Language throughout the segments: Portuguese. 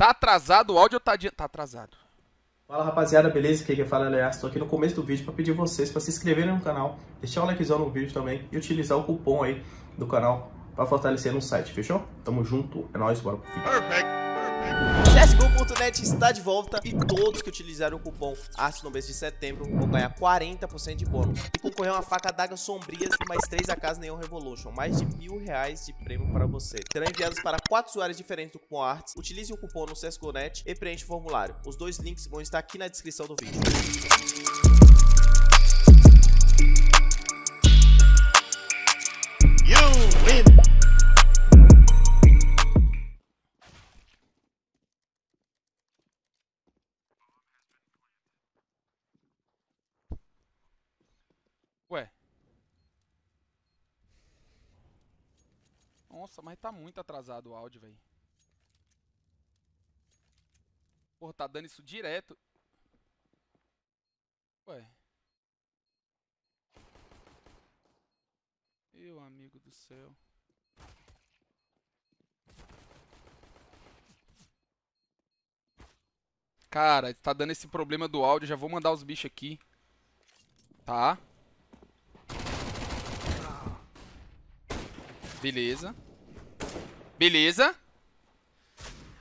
Tá atrasado o áudio ou tá, adi... tá atrasado? Fala rapaziada, beleza? quem que fala é Leás, estou aqui no começo do vídeo para pedir vocês para se inscreverem no canal, deixar o likezão no vídeo também e utilizar o cupom aí do canal para fortalecer no site, fechou? Tamo junto, é nóis, bora pro vídeo. Perfect, perfect. Cupom.net está de volta e todos que utilizarem o cupom ARCE no mês de setembro vão ganhar 40% de bônus. E concorrer uma faca d'água sombrias e mais 3 AKs Neon Revolution, mais de mil reais de prêmio para você. Serão enviados para 4 usuários diferentes do cupom ARTS. Utilize o cupom no CSGONET e preencha o formulário. Os dois links vão estar aqui na descrição do vídeo. Nossa, mas tá muito atrasado o áudio, velho. Porra, tá dando isso direto. Ué. Meu amigo do céu. Cara, tá dando esse problema do áudio. Já vou mandar os bichos aqui. Tá. Beleza. Beleza.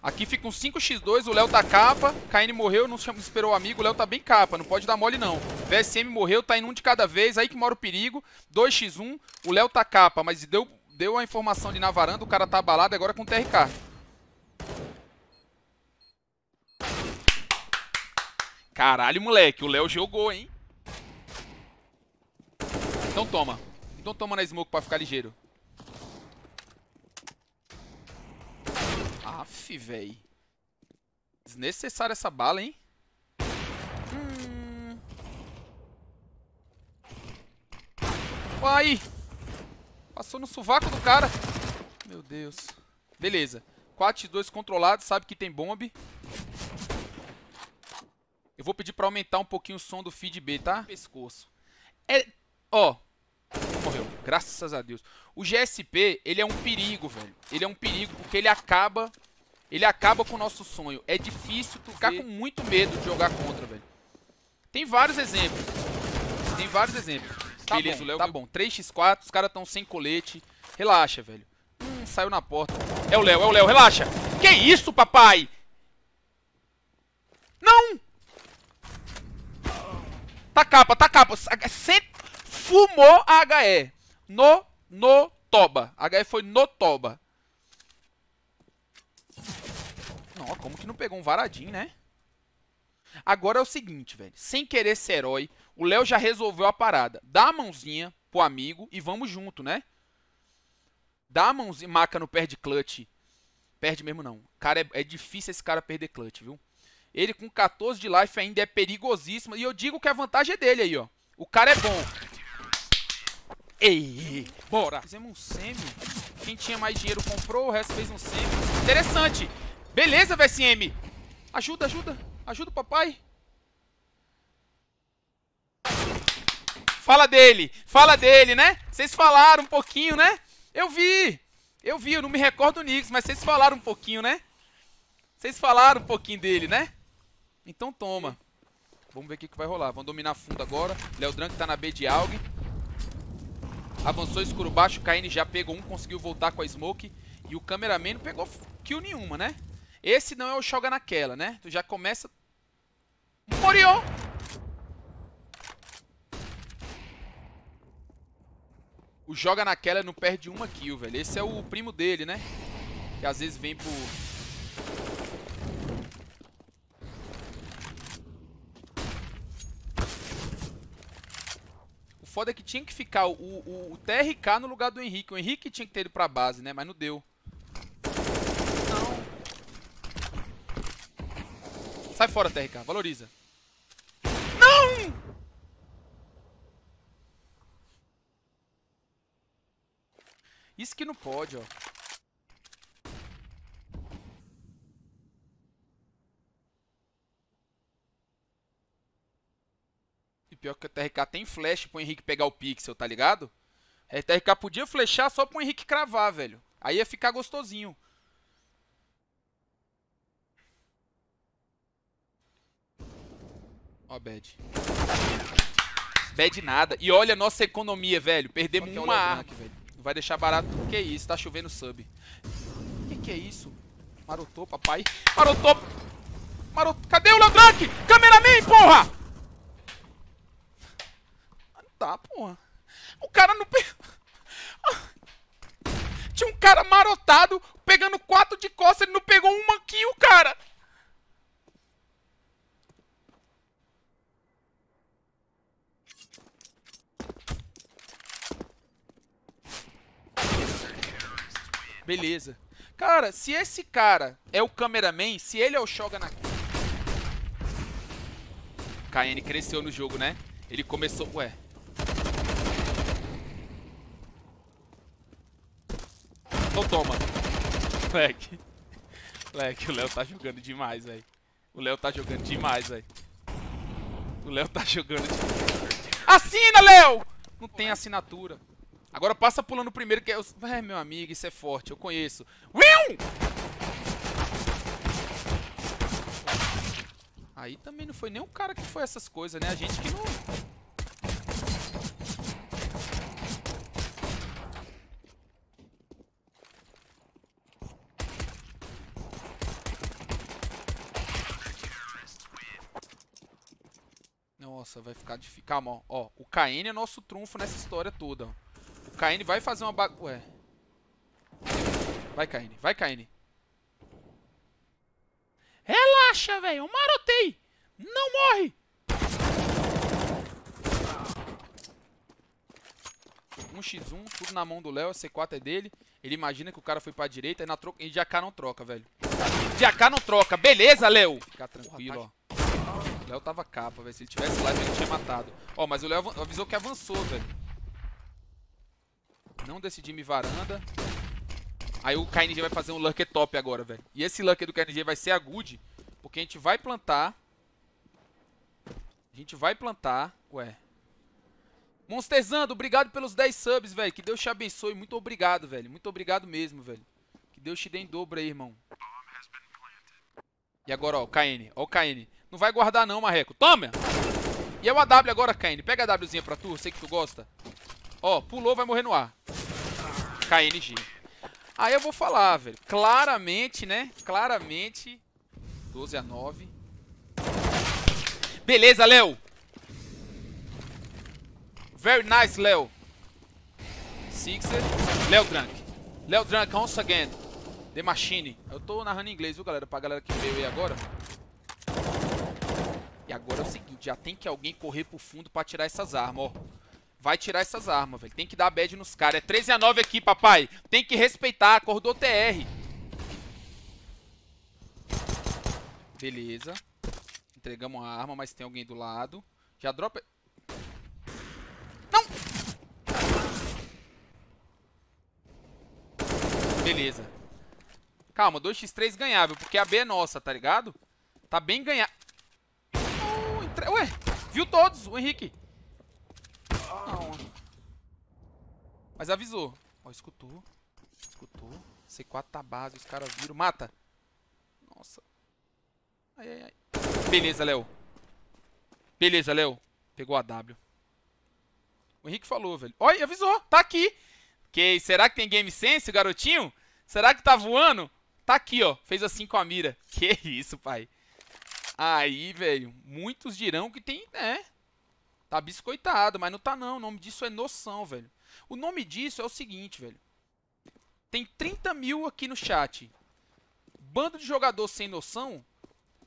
Aqui fica um 5x2, o Léo tá capa. Kaine morreu, não esperou o amigo. O Léo tá bem capa, não pode dar mole não. VSM morreu, tá em um de cada vez, aí que mora o perigo. 2x1, o Léo tá capa, mas deu, deu a informação de na varanda, o cara tá abalado agora com o TRK. Caralho, moleque, o Léo jogou, hein? Então toma. Então toma na smoke pra ficar ligeiro. Aff, véi. Desnecessária essa bala, hein? Hum... Uai! Passou no sovaco do cara. Meu Deus. Beleza. 4x2 controlado, sabe que tem bombe. Eu vou pedir pra aumentar um pouquinho o som do feed B, tá? Pescoço. É... Ó. Morreu. Graças a Deus. O GSP, ele é um perigo, velho. Ele é um perigo porque ele acaba... Ele acaba com o nosso sonho. É difícil tu ficar com muito medo de jogar contra, velho. Tem vários exemplos. Tem vários exemplos. Tá Beleza, bom, Léo. Tá bom. 3x4, os caras estão sem colete. Relaxa, velho. Hum, saiu na porta. É o Léo, é o Léo. Relaxa. Que isso, papai? Não! Tá capa, tá capa. Cent... Fumou a HE no, no, toba. HE foi no toba. Não, como que não pegou um varadinho, né? Agora é o seguinte, velho. Sem querer ser herói, o Léo já resolveu a parada. Dá a mãozinha pro amigo e vamos junto, né? Dá a mãozinha. Maca não perde clutch. Perde mesmo não. Cara, é, é difícil esse cara perder clutch, viu? Ele com 14 de life ainda é perigosíssimo. E eu digo que a vantagem é dele aí, ó. O cara é bom. Ei, bora. Fizemos um semi. Quem tinha mais dinheiro comprou, o resto fez um semi. Interessante. Beleza, VSM. Ajuda, ajuda. Ajuda o papai. Fala dele. Fala dele, né? Vocês falaram um pouquinho, né? Eu vi. Eu vi, eu não me recordo o Nix, mas vocês falaram um pouquinho, né? Vocês falaram um pouquinho dele, né? Então toma. Vamos ver o que, que vai rolar. Vão dominar fundo agora. Léo Drank tá na B de alguém. Avançou escuro baixo, KN já pegou um, conseguiu voltar com a smoke. E o cameraman não pegou kill nenhuma, né? Esse não é o Shoga naquela, né? Tu já começa... Morion! O Joga naquela não perde uma kill, velho. Esse é o primo dele, né? Que às vezes vem pro... foda é que tinha que ficar o, o, o TRK no lugar do Henrique. O Henrique tinha que ter ido pra base, né? Mas não deu. Não. Sai fora, TRK. Valoriza. Não! Isso que não pode, ó. pior que o TRK tem flash pro Henrique pegar o pixel, tá ligado? É, o TRK podia flechar só pro Henrique cravar, velho. Aí ia ficar gostosinho. Ó, oh, bad. Bad nada. E olha a nossa economia, velho. Perdemos é uma arma. vai deixar barato. Que é isso? Tá chovendo sub. Que que é isso? Marotou, papai. Marotou. Marotou. Cadê o Landrake? Cameraman, porra! tá, porra. O cara não. Pe... Tinha um cara marotado pegando quatro de costas ele não pegou uma kill, cara. Beleza. Cara, se esse cara é o cameraman, se ele é o Shogun na... KN cresceu no jogo, né? Ele começou... Ué, Então toma. Leque. Leque, o Léo tá jogando demais, velho. O Léo tá jogando demais, velho. O Léo tá jogando demais. Assina, Léo! Não tem assinatura. Agora passa pulando primeiro que é... Eu... É, meu amigo, isso é forte, eu conheço. Will! Aí também não foi nem o cara que foi essas coisas, né? A gente que não... Nossa, vai ficar difícil. Calma, ó. O KN é nosso trunfo nessa história toda. Ó. O KN vai fazer uma bag... Ué. Vai, KN. Vai, KN. Relaxa, velho. Eu marotei. Não morre. Um x 1 tudo na mão do Léo. C4 é dele. Ele imagina que o cara foi pra direita e, na troca... e de AK não troca, velho. De AK não troca. Beleza, Léo. Fica tranquilo, tá ó. O Léo tava capa, velho. Se ele tivesse live, ele tinha matado. Ó, mas o Léo avisou que avançou, velho. Não decidi me varanda. Aí o KNG vai fazer um Lucky top agora, velho. E esse Lucky do KNG vai ser a good, porque a gente vai plantar. A gente vai plantar. Ué. Monsterzando, obrigado pelos 10 subs, velho. Que Deus te abençoe. Muito obrigado, velho. Muito obrigado mesmo, velho. Que Deus te dê em dobro aí, irmão. E agora, ó, o KN. Ó o KN. Não vai guardar não, Marreco. Toma! E é uma W agora, KN. Pega a Wzinha pra tu, sei que tu gosta. Ó, pulou, vai morrer no ar. KNG. Aí eu vou falar, velho. Claramente, né? Claramente. 12 a 9. Beleza, Léo. Very nice, Léo. Sixer. Léo Drunk. Léo Drunk, once again. The Machine. Eu tô narrando em inglês, viu, galera? Pra galera que veio aí agora. E agora é o seguinte, já tem que alguém correr pro fundo pra tirar essas armas, ó. Vai tirar essas armas, velho. Tem que dar bad nos caras. É 13 a 9 aqui, papai. Tem que respeitar. Acordou TR. Beleza. Entregamos a arma, mas tem alguém do lado. Já dropa... Não! Beleza. Calma, 2x3 ganhável, porque a B é nossa, tá ligado? Tá bem ganhável atrás. Ué, viu todos, o Henrique. Não. Mas avisou. Ó, escutou. Escutou. C4 tá base, os caras viram. Mata. Nossa. Ai, ai, ai. Beleza, Léo. Beleza, Léo. Pegou a W. O Henrique falou, velho. Olha, avisou. Tá aqui. Que, será que tem Game Sense, garotinho? Será que tá voando? Tá aqui, ó. Fez assim com a mira. Que isso, pai. Aí, velho, muitos dirão que tem, né? Tá biscoitado, mas não tá não. O nome disso é noção, velho. O nome disso é o seguinte, velho. Tem 30 mil aqui no chat. Bando de jogador sem noção.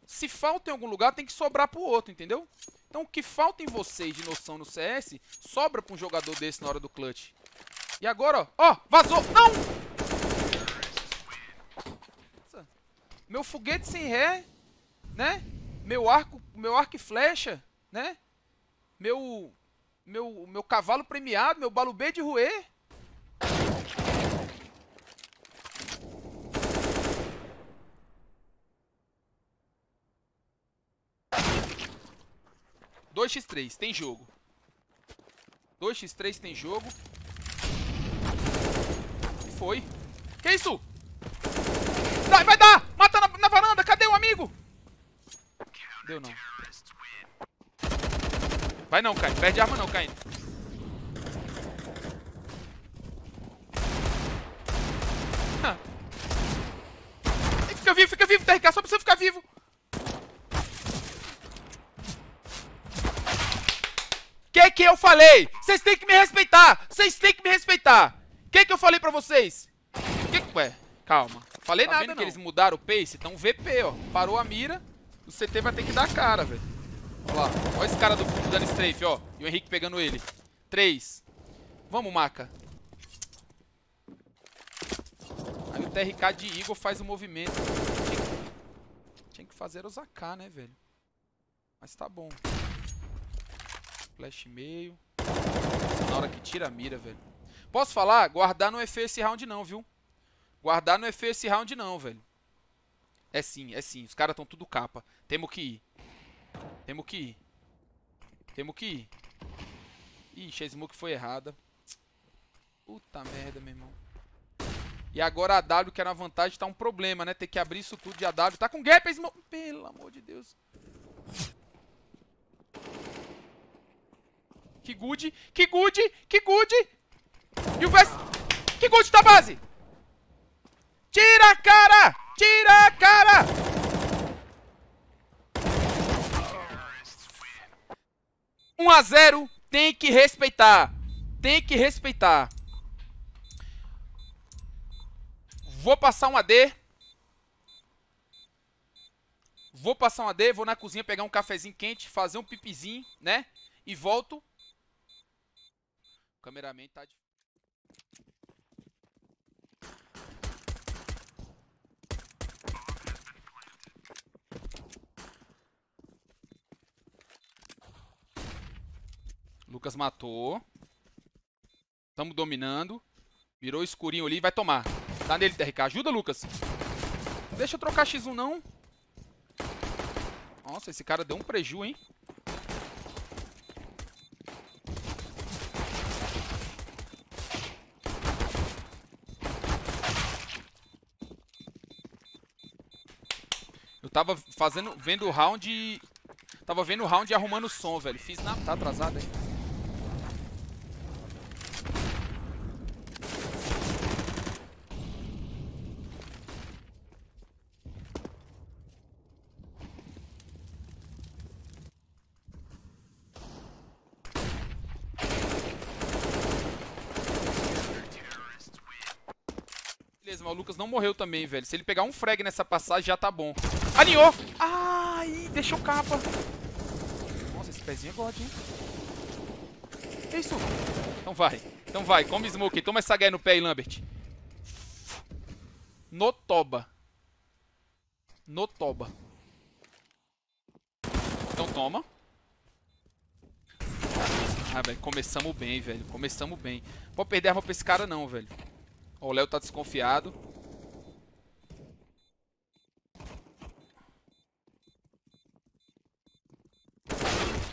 Se falta em algum lugar, tem que sobrar pro outro, entendeu? Então o que falta em vocês de noção no CS, sobra pra um jogador desse na hora do clutch. E agora, ó. Ó, vazou! Não! Meu foguete sem ré, né? meu arco, meu arco e flecha, né? Meu meu meu cavalo premiado, meu balubê de ruê. Dois x três tem jogo. Dois x três tem jogo. E foi. Que isso? Vai, vai dar! Deu não. Vai não, Caio. Perde arma não, Caio. Ah. Fica vivo, fica vivo, TRK. Só precisa ficar vivo. Que que eu falei? Vocês têm que me respeitar. Vocês têm que me respeitar. Que que eu falei pra vocês? Que... Ué, calma. Falei tá nada, não. que eles mudaram o pace? Então VP, ó. Parou a mira. O CT vai ter que dar cara, velho. Olha lá. Olha esse cara do, do dano strafe, ó. E o Henrique pegando ele. Três. Vamos, Maca. Aí o TRK de Eagle faz o movimento. Tinha que, Tinha que fazer os AK, né, velho? Mas tá bom. Flash meio. Na hora que tira a mira, velho. Posso falar? Guardar não é feio esse round não, viu? Guardar não é feio esse round não, velho. É sim, é sim. Os caras estão tudo capa. Temos que ir. Temos que ir. Temos que ir. Ixi, a smoke foi errada. Puta merda, meu irmão. E agora a W, que era é uma vantagem, tá um problema, né? Ter que abrir isso tudo de AW. Tá com gap, a smoke. Pelo amor de Deus. Que good, que good, que good. E o Vest... Que good da base. Tira, cara! Tira, cara! Um a 0 tem que respeitar. Tem que respeitar. Vou passar um AD. Vou passar um AD, vou na cozinha pegar um cafezinho quente, fazer um pipizinho, né? E volto. O cameraman tá de... Lucas matou. Estamos dominando. Virou escurinho ali vai tomar. Tá nele, TRK. Ajuda, Lucas. Não deixa eu trocar X1, não. Nossa, esse cara deu um preju, hein? Eu tava fazendo, vendo o round... Tava vendo o round e arrumando o som, velho. Fiz na... Tá atrasado, hein? Lucas não morreu também, velho. Se ele pegar um frag nessa passagem, já tá bom. Alinhou! Ai, deixou capa. Nossa, esse pezinho é god, hein? Que é isso? Então vai. Então vai, come smoke. Toma essa guerra no pé aí, Lambert. Notoba. Notoba. Então toma. Ah, velho, começamos bem, velho. Começamos bem. Pode perder arma pra esse cara não, velho. Ó, o Léo tá desconfiado.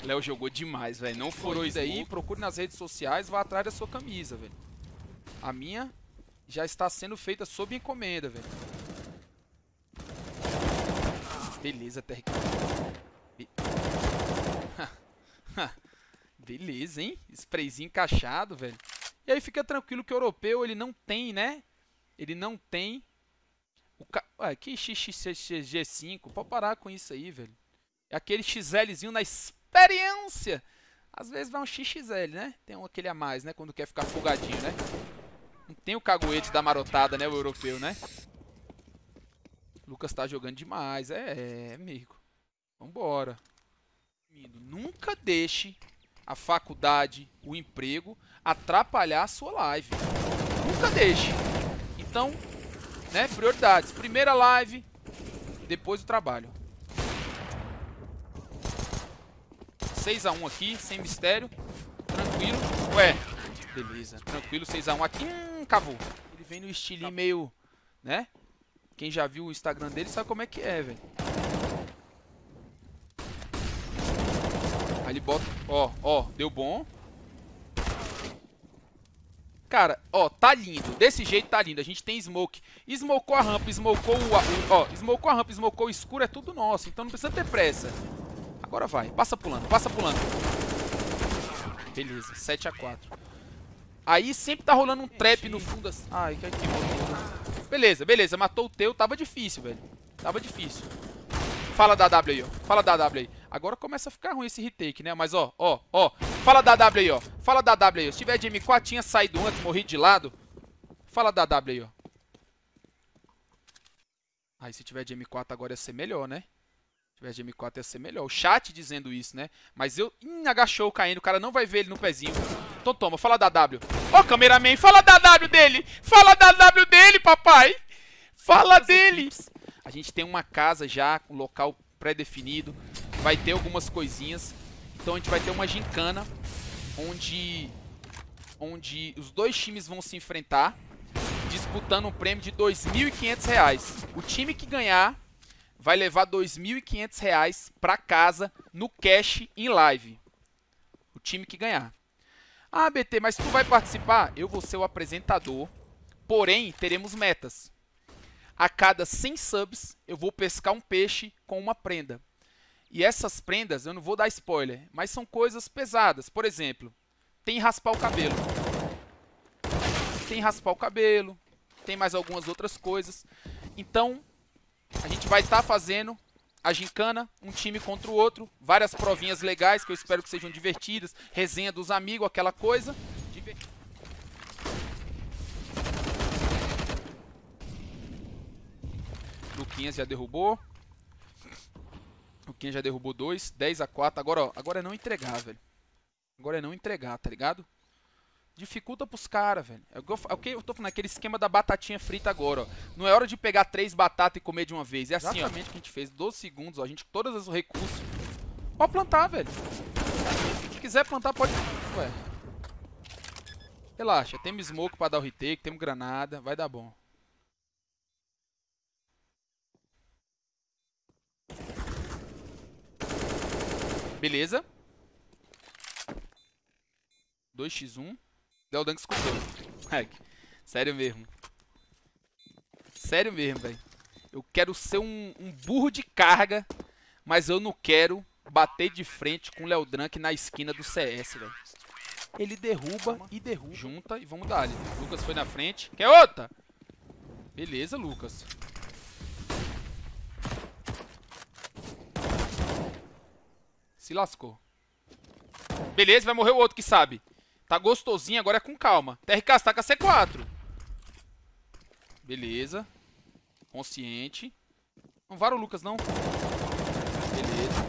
Léo jogou demais, velho. Não furou isso aí. Procure nas redes sociais, vá atrás da sua camisa, velho. A minha já está sendo feita sob encomenda, velho. Beleza, TRK. Be... Beleza, hein? Sprayzinho encaixado, velho. E aí fica tranquilo que o europeu, ele não tem, né? Ele não tem... O ca... Ué, que XXG5? Pode parar com isso aí, velho. É aquele XLzinho na espada experiência. Às vezes vai um XXL, né? Tem um aquele a mais, né? Quando quer ficar folgadinho, né? Não tem o caguete da marotada, né? O europeu, né? Lucas tá jogando demais. É, é amigo. Vambora. Nunca deixe a faculdade, o emprego, atrapalhar a sua live. Nunca deixe. Então, né, prioridades. Primeira live, depois o trabalho. 6x1 aqui, sem mistério. Tranquilo. Ué, beleza. Tranquilo, 6x1 aqui. Hum, acabou. Ele vem no estilo meio, né? Quem já viu o Instagram dele sabe como é que é, velho. Aí ele bota... Ó, ó, deu bom. Cara, ó, tá lindo. Desse jeito tá lindo. A gente tem smoke. Smokou a rampa, smokou o... Ó, smokou a rampa, smokou o escuro, é tudo nosso. Então não precisa ter pressa. Agora vai. Passa pulando, passa pulando. Beleza, 7x4. Aí sempre tá rolando um trap no fundo assim. Ai, que aqui, Beleza, beleza. Matou o teu. Tava difícil, velho. Tava difícil. Fala da W aí, ó. Fala da W aí. Agora começa a ficar ruim esse retake, né? Mas, ó, ó, ó. Fala da W aí, ó. Fala da W aí. Se tiver de M4, tinha saído antes, morri de lado. Fala da W aí, ó. Aí, se tiver de M4 agora ia ser melhor, né? tivesse M4 ia ser melhor. O chat dizendo isso, né? Mas eu... Hum, agachou caindo. O cara não vai ver ele no pezinho. Então toma, fala da W. Ó, oh, cameraman, fala da W dele! Fala da W dele, papai! Fala dele! A gente tem uma casa já, um local pré-definido. Vai ter algumas coisinhas. Então a gente vai ter uma gincana onde onde os dois times vão se enfrentar disputando um prêmio de R$ 2.500. O time que ganhar vai levar R$ 2.500 para casa no cash em live. O time que ganhar. Ah, BT, mas tu vai participar? Eu vou ser o apresentador, porém teremos metas. A cada 100 subs, eu vou pescar um peixe com uma prenda. E essas prendas, eu não vou dar spoiler, mas são coisas pesadas. Por exemplo, tem raspar o cabelo. Tem raspar o cabelo, tem mais algumas outras coisas. Então, a gente vai estar tá fazendo a gincana, um time contra o outro, várias provinhas legais que eu espero que sejam divertidas, resenha dos amigos, aquela coisa. Luquinhas já derrubou. Luquinhas já derrubou dois. 10 a 4. Agora, ó, agora é não entregar, velho. Agora é não entregar, tá ligado? dificulta pros caras, velho. É o, eu, é o que eu tô falando, é aquele esquema da batatinha frita agora, ó. Não é hora de pegar três batatas e comer de uma vez. É assim, Exatamente ó. que a gente fez, 12 segundos, ó. A gente, todos os recursos. Pode plantar, velho. Se quiser plantar, pode... Ué. Relaxa, temos smoke pra dar o retake, temos granada, vai dar bom. Beleza. 2x1. Deldank escutou. Sério mesmo. Sério mesmo, velho. Eu quero ser um, um, burro de carga, mas eu não quero bater de frente com o Leodrank na esquina do CS, velho. Ele derruba e derruba. Junta e vamos dar ali. Lucas foi na frente. Quer outra? Beleza, Lucas. Se lascou. Beleza, vai morrer o outro que sabe. Tá gostosinho, agora é com calma. TRK está com a C4. Beleza. Consciente. Não vara o Lucas, não. Beleza.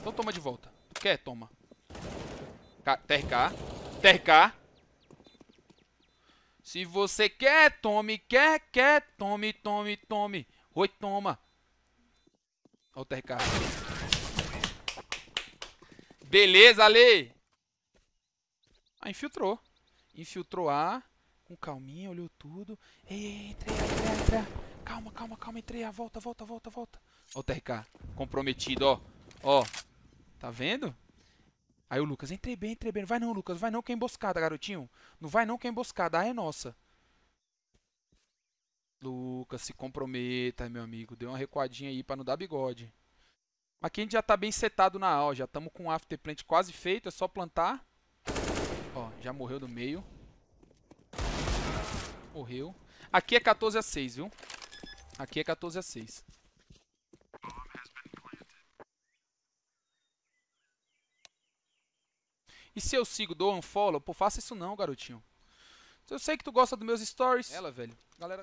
Então toma de volta. Tu quer? Toma. TRK. TRK. Se você quer, tome. Quer, quer, tome, tome, tome. Oi, toma. Olha o TRK. Beleza, Ale. Ah, infiltrou. Infiltrou A, com calminha, olhou tudo. Ei, entrei, entrei, entrei. Calma, calma, calma, entrei A, volta, volta, volta, volta. Ó o TRK, comprometido, ó. Ó, tá vendo? Aí o Lucas, entrei bem, entrei bem. Vai não, Lucas, vai não que é emboscada, garotinho. Não vai não que é emboscada, A é nossa. Lucas, se comprometa, meu amigo. Deu uma recuadinha aí pra não dar bigode. aqui a gente já tá bem setado na AO. Já estamos com o afterplant quase feito. É só plantar. Ó, já morreu no meio. Morreu. Aqui é 14 a 6, viu? Aqui é 14 a 6. E se eu sigo, dou unfollow? Pô, faça isso não, garotinho. Então, eu sei que tu gosta dos meus stories. Ela, velho. Galera...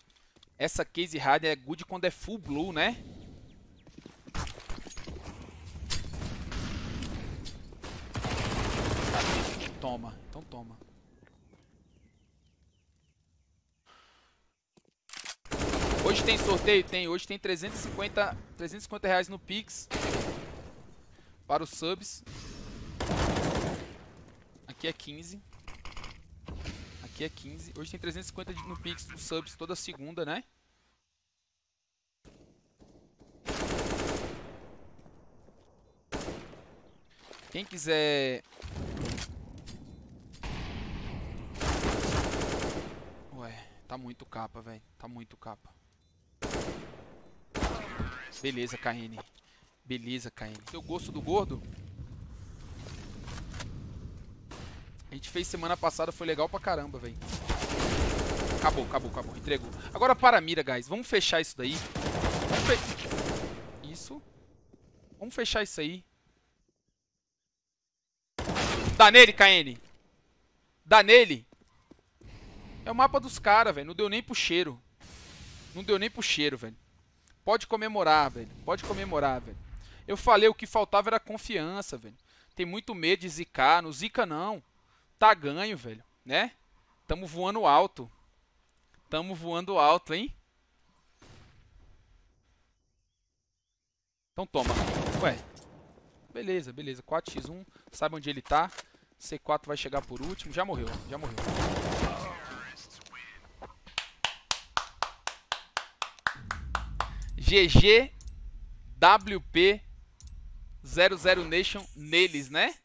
Essa case hard é good quando é full blue, né? Toma. Então toma. Hoje tem sorteio? Tem. Hoje tem 350, 350 reais no Pix. Para os subs. Aqui é 15. Aqui é 15. Hoje tem 350 no Pix dos subs toda segunda, né? Quem quiser Tá muito capa, velho. Tá muito capa. Beleza, KN. Beleza, KN. Seu gosto do gordo? A gente fez semana passada, foi legal pra caramba, velho. Acabou, acabou, acabou. Entregou. Agora para a mira, guys. Vamos fechar isso daí. Vamos fe... Isso. Vamos fechar isso aí. Dá nele, KN. Dá nele. É o mapa dos caras, velho. Não deu nem pro cheiro. Não deu nem pro cheiro, velho. Pode comemorar, velho. Pode comemorar, velho. Eu falei, o que faltava era confiança, velho. Tem muito medo de zicar. Não zica, não. Tá ganho, velho. Né? Tamo voando alto. Tamo voando alto, hein? Então toma. Ué. Beleza, beleza. 4x1. Sabe onde ele tá. C4 vai chegar por último. Já morreu, já morreu. GGWP00 Nation neles, né?